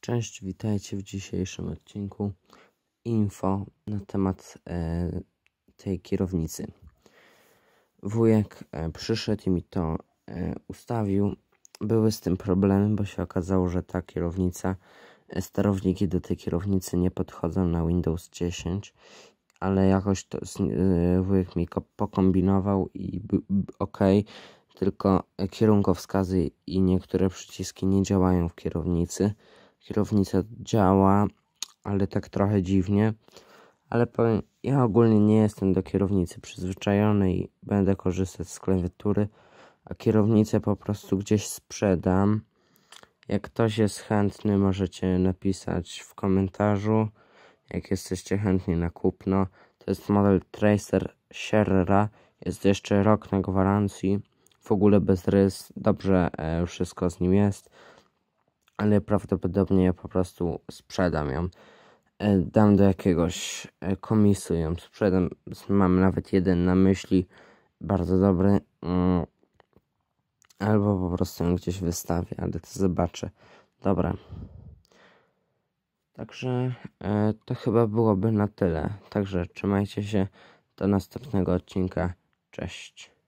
Cześć, witajcie w dzisiejszym odcinku info na temat e, tej kierownicy. Wujek e, przyszedł i mi to e, ustawił. Były z tym problemy, bo się okazało, że ta kierownica, e, sterowniki do tej kierownicy nie podchodzą na Windows 10, ale jakoś to e, wujek mi pokombinował i ok, tylko e, kierunkowskazy i niektóre przyciski nie działają w kierownicy. Kierownica działa, ale tak trochę dziwnie. Ale powiem, ja ogólnie nie jestem do kierownicy przyzwyczajony i będę korzystać z klawiatury, a kierownicę po prostu gdzieś sprzedam. Jak ktoś jest chętny, możecie napisać w komentarzu, jak jesteście chętni na kupno. To jest model Tracer Sierra, jest jeszcze rok na gwarancji, w ogóle bez rys, dobrze e, wszystko z nim jest ale prawdopodobnie po prostu sprzedam ją. E, dam do jakiegoś e, komisu ją sprzedam. Mam nawet jeden na myśli, bardzo dobry. Mm, albo po prostu ją gdzieś wystawię, ale to zobaczę. Dobra. Także e, to chyba byłoby na tyle. Także trzymajcie się. Do następnego odcinka. Cześć.